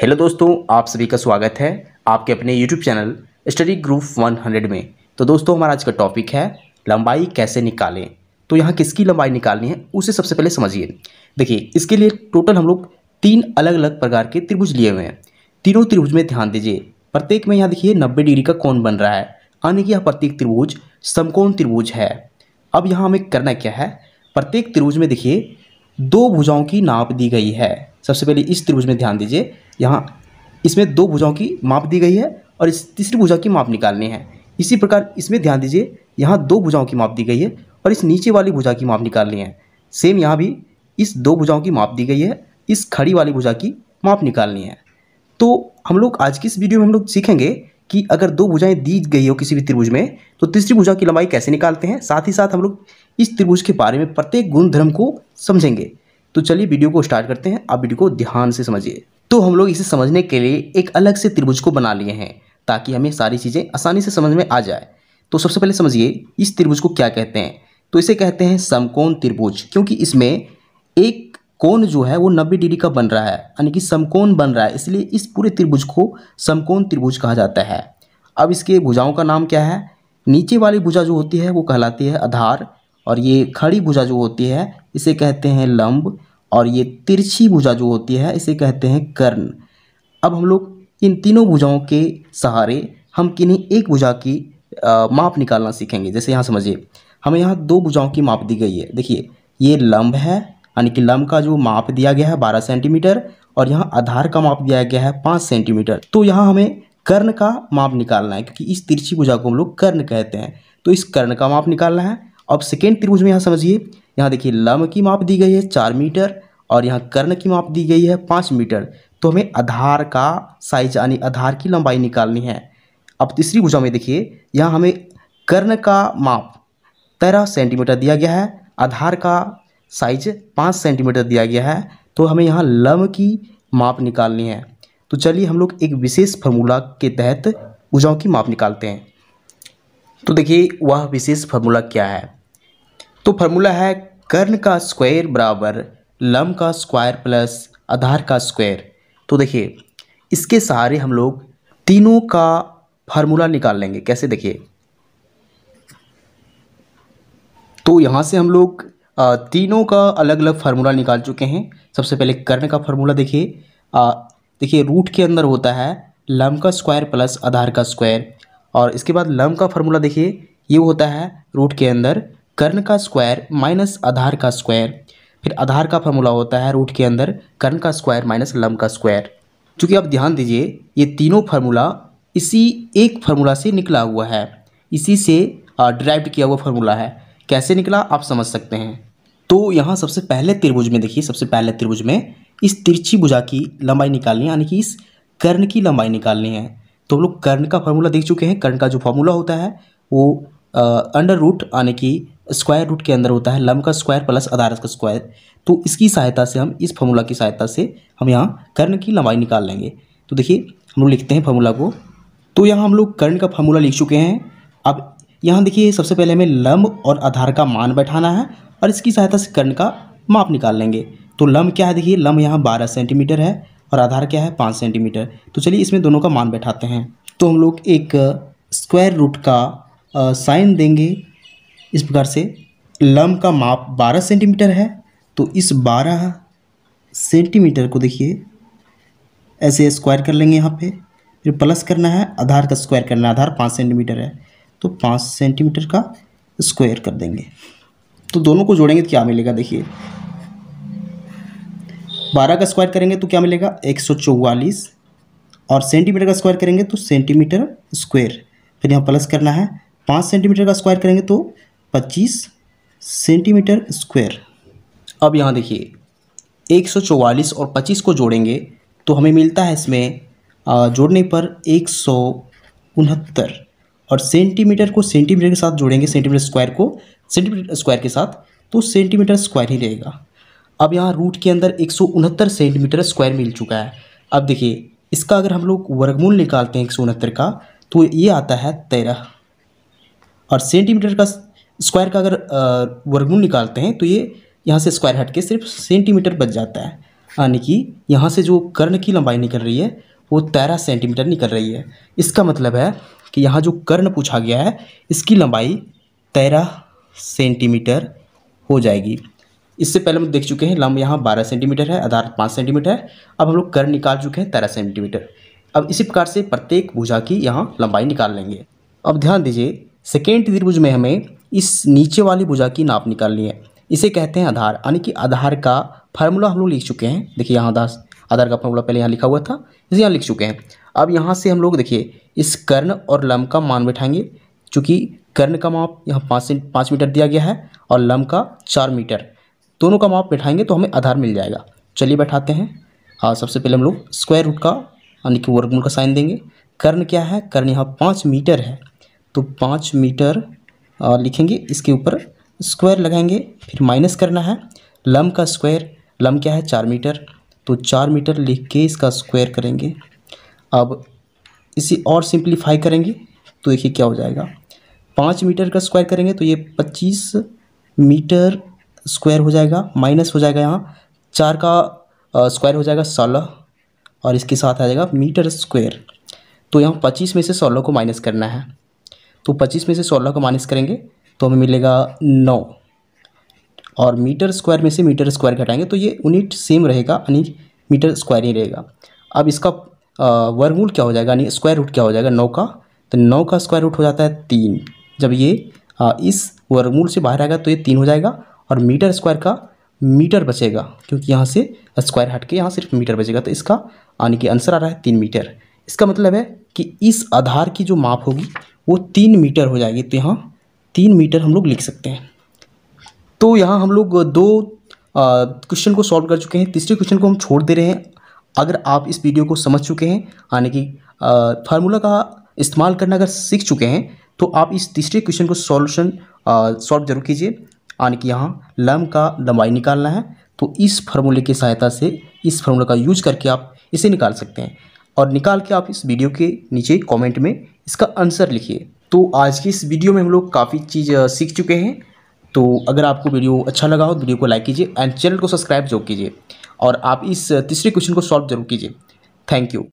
hello दोस्तों आप सभी का स्वागत है आपके अपने यूट्यूब चैनल स्टडी ग्रुप 100 में तो दोस्तों हमारा आज का टॉपिक है लंबाई कैसे निकालें तो यहाँ किसकी लंबाई निकालनी है उसे सबसे पहले समझिए देखिए इसके लिए टोटल हम लोग तीन अलग अलग प्रकार के त्रिभुज लिए हुए हैं तीनों त्रिभुज में ध्यान दीजिए प्रत्येक में यहाँ देखिए नब्बे डिग्री का कौन बन रहा है यानी कि यह प्रत्येक त्रिभुज समकोण त्रिभुज है अब यहाँ हमें करना क्या है प्रत्येक त्रिभुज में देखिए दो भुजाओं की नाप दी गई है सबसे पहले इस त्रिभुज में ध्यान दीजिए यहाँ इसमें दो भुजाओं की माप दी गई है और इस तीसरी भुजा की माप निकालनी है इसी प्रकार इसमें ध्यान दीजिए यहाँ दो भुजाओं की माप दी गई है और इस नीचे वाली भुजा की माप निकालनी है सेम यहाँ भी इस दो भुजाओं की माप दी गई है इस खड़ी वाली भुजा की माप निकालनी है तो हम लोग आज की इस वीडियो में हम लोग सीखेंगे कि अगर दो भुजाएं दी गई हो किसी भी त्रिभुज में तो तीसरी भुजा की लंबाई कैसे निकालते हैं साथ ही साथ हम लोग इस त्रिभुज के बारे में प्रत्येक गुणधर्म को समझेंगे तो चलिए वीडियो को स्टार्ट करते हैं आप वीडियो को ध्यान से समझिए तो हम लोग इसे समझने के लिए एक अलग से त्रिभुज को बना लिए हैं ताकि हमें सारी चीज़ें आसानी से समझ में आ जाए तो सबसे पहले समझिए इस त्रिभुज को क्या कहते हैं तो इसे कहते हैं समकोण त्रिभुज क्योंकि इसमें एक कोण जो है वो 90 डिग्री का बन रहा है यानी कि समकोण बन रहा है इसलिए इस पूरे त्रिभुज को समकोण त्रिभुज कहा जाता है अब इसके भुजाओं का नाम क्या है नीचे वाली भुजा जो होती है वो कहलाती है आधार और ये खड़ी भुजा जो होती है इसे कहते हैं लंब और ये तिरछी भुजा जो होती है इसे कहते हैं कर्ण अब हम लोग इन तीनों भुजाओं के सहारे हम किन्हीं एक भुजा की आ, माप निकालना सीखेंगे जैसे यहाँ समझिए हमें यहाँ दो भुजाओं की माप दी गई है देखिए ये लंब है यानी कि लंब का जो माप दिया गया है बारह सेंटीमीटर और यहाँ आधार का माप दिया गया है पाँच सेंटीमीटर तो यहाँ हमें कर्ण का माप निकालना है क्योंकि इस तिरछी भुजा को हम लोग कर्ण कहते हैं तो इस कर्ण का माप निकालना है अब सेकेंड त्रिभुज में यहाँ समझिए यहाँ देखिए लम की माप दी गई है चार मीटर और यहाँ कर्ण की माप दी गई है पाँच मीटर तो हमें आधार का साइज यानी आधार की लंबाई निकालनी है अब तीसरी भुजा में देखिए यहाँ हमें कर्ण का माप तेरह सेंटीमीटर दिया गया है आधार का साइज पाँच सेंटीमीटर दिया गया है तो हमें यहाँ लम की माप निकालनी है तो चलिए हम लोग एक विशेष फार्मूला के तहत भुजाओं की माप निकालते हैं तो देखिए वह विशेष फार्मूला क्या है तो फार्मूला है कर्ण का स्क्वायर बराबर लम का स्क्वायर प्लस आधार का स्क्वायर तो देखिए इसके सहारे हम लोग तीनों का फार्मूला निकाल लेंगे कैसे देखिए तो यहाँ से हम लोग तीनों का अलग अलग फार्मूला निकाल चुके हैं सबसे पहले कर्ण का फार्मूला देखिए देखिए रूट के अंदर होता है लम का स्क्वायर प्लस आधार का स्क्वायर और इसके बाद लम का फार्मूला देखिए ये होता है रूट के अंदर कर्ण का स्क्वायर माइनस आधार का स्क्वायर फिर आधार का फॉर्मूला होता है रूट के अंदर कर्ण का स्क्वायर माइनस लम्ब का स्क्वायर चूँकि आप ध्यान दीजिए ये तीनों फार्मूला इसी एक फार्मूला से निकला हुआ है इसी से ड्राइव किया हुआ फार्मूला है कैसे निकला आप समझ सकते हैं तो यहाँ सबसे पहले त्रिभुज में देखिए सबसे पहले त्रिभुज में इस तिरछी भुजा की लंबाई निकालनी है यानी कि इस कर्ण की लंबाई निकालनी है तो हम लोग कर्ण का फार्मूला देख चुके हैं कर्ण का जो फार्मूला होता है वो अंडर रूट यानी कि स्क्वायर रूट के अंदर होता है लम का स्क्वायर प्लस अदारस का स्क्वायर तो इसकी सहायता से हम इस फॉर्मूला की सहायता से हम यहाँ कर्ण की लंबाई निकाल लेंगे तो देखिए हम लोग लिखते हैं फॉर्मूला को तो यहाँ हम लोग कर्ण का फॉर्मूला लिख चुके हैं अब यहाँ देखिए सबसे पहले हमें लम्ब और आधार का मान बैठाना है और इसकी सहायता से कर्ण का माप निकाल लेंगे तो लम्ब क्या है देखिए लम्ब यहाँ बारह सेंटीमीटर है और आधार क्या है पाँच सेंटीमीटर तो चलिए इसमें दोनों का मान बैठाते हैं तो हम लोग एक स्क्वायर रूट का साइन देंगे इस प्रकार से लम्ब का माप 12 सेंटीमीटर है तो इस 12 सेंटीमीटर को देखिए ऐसे स्क्वायर कर लेंगे यहाँ पे फिर प्लस करना है आधार का स्क्वायर करना है आधार पाँच सेंटीमीटर है तो पाँच सेंटीमीटर का स्क्वायर कर देंगे तो दोनों को जोड़ेंगे तो क्या मिलेगा देखिए बारह का स्क्वायर करेंगे तो क्या मिलेगा एक सौ चौवालीस और सेंटीमीटर का स्क्वायर करेंगे तो सेंटीमीटर स्क्वायर फिर यहाँ प्लस करना है पाँच सेंटीमीटर का स्क्वायर करेंगे तो पच्चीस सेंटीमीटर स्क्वायर अब यहाँ देखिए 144 और 25 को जोड़ेंगे तो हमें मिलता है इसमें जोड़ने पर एक और सेंटीमीटर को सेंटीमीटर के साथ जोड़ेंगे सेंटीमीटर स्क्वायर को सेंटीमीटर स्क्वायर के साथ तो सेंटीमीटर स्क्वायर ही रहेगा अब यहाँ रूट के अंदर एक सेंटीमीटर स्क्वायर मिल चुका है अब देखिए इसका अगर हम लोग वर्गमूल निकालते हैं एक का तो ये आता है तेरह और सेंटीमीटर का स्क्वायर का अगर वर्गमूल निकालते हैं तो ये यहाँ से स्क्वायर हट के सिर्फ सेंटीमीटर बच जाता है यानी कि यहाँ से जो कर्ण की लंबाई निकल रही है वो तेरह सेंटीमीटर निकल रही है इसका मतलब है कि यहाँ जो कर्ण पूछा गया है इसकी लंबाई तेरह सेंटीमीटर हो जाएगी इससे पहले हम देख चुके हैं लंब यहाँ बारह सेंटीमीटर है आधार पाँच सेंटीमीटर है अब हम लोग कर्ण निकाल चुके हैं तेरह सेंटीमीटर अब इसी प्रकार से प्रत्येक भुजा की यहाँ लंबाई निकाल लेंगे अब ध्यान दीजिए सेकेंड त्रिभुज में हमें इस नीचे वाली भुजा की नाप निकालनी है इसे कहते हैं आधार यानी कि आधार का फार्मूला हम लोग लिख चुके हैं देखिए यहाँ आधार आधार का फार्मूला पहले यहाँ लिखा हुआ था इसे यहाँ लिख चुके हैं अब यहाँ से हम लोग देखिए इस कर्ण और लम्ब का मान बैठाएंगे चूँकि कर्ण का माप यहाँ पाँच से पाँच मीटर दिया गया है और लम्ब का चार मीटर दोनों का माप बैठाएंगे तो हमें आधार मिल जाएगा चलिए बैठाते हैं हाँ सबसे पहले हम लोग स्क्वायर रूट का यानी कि वर्गमूल का साइन देंगे कर्ण क्या है कर्ण यहाँ पाँच मीटर है तो पाँच मीटर लिखेंगे इसके ऊपर स्क्वायर लगाएंगे फिर माइनस करना है लम का स्क्वायर लम क्या है चार मीटर तो चार मीटर लिख के इसका स्क्वायर करेंगे अब इसे और सिंप्लीफाई करेंगे तो देखिए क्या हो जाएगा पाँच मीटर का स्क्वायर करेंगे तो ये पच्चीस मीटर स्क्वायर हो जाएगा माइनस हो जाएगा यहाँ चार का स्क्वायर हो जाएगा सोलह और इसके साथ आ जाएगा मीटर स्क्वायर तो यहाँ पच्चीस में से सोलह को माइनस करना है तो पच्चीस में से सोलह को माइनस करेंगे तो हमें मिलेगा नौ और मीटर स्क्वायर में से मीटर स्क्वायर घटाएंगे तो ये यूनिट सेम रहेगा यानी मीटर स्क्वायर ही रहेगा अब इसका वर्गमूल क्या हो जाएगा यानी स्क्वायर रूट क्या हो जाएगा नौ का तो नौ का स्क्वायर रूट हो जाता है तीन जब ये आ, इस वर्गमूल से बाहर आएगा तो ये तीन हो जाएगा और मीटर स्क्वायर का मीटर बचेगा क्योंकि यहाँ से स्क्वायर हट के यहाँ सिर्फ मीटर बचेगा तो इसका यानी कि आंसर आ रहा है तीन मीटर इसका मतलब है कि इस आधार की जो माप होगी वो तीन मीटर हो जाएगी तो यहाँ तीन मीटर हम लोग लिख सकते हैं तो यहाँ हम लोग दो क्वेश्चन को सॉल्व कर चुके हैं तीसरे क्वेश्चन को हम छोड़ दे रहे हैं अगर आप इस वीडियो को समझ चुके हैं यानी कि फार्मूला का इस्तेमाल करना अगर सीख चुके हैं तो आप इस तीसरे क्वेश्चन को सॉल्यूशन सॉल्व जरूर कीजिए यानी कि यहाँ लम का लंबाई निकालना है तो इस फार्मूले की सहायता से इस फार्मूला का यूज करके आप इसे निकाल सकते हैं और निकाल के आप इस वीडियो के नीचे कमेंट में इसका आंसर लिखिए तो आज की इस वीडियो में हम लोग काफ़ी चीज़ सीख चुके हैं तो अगर आपको वीडियो अच्छा लगा हो वीडियो को लाइक कीजिए एंड चैनल को सब्सक्राइब जरूर कीजिए और आप इस तीसरे क्वेश्चन को सॉल्व जरूर कीजिए थैंक यू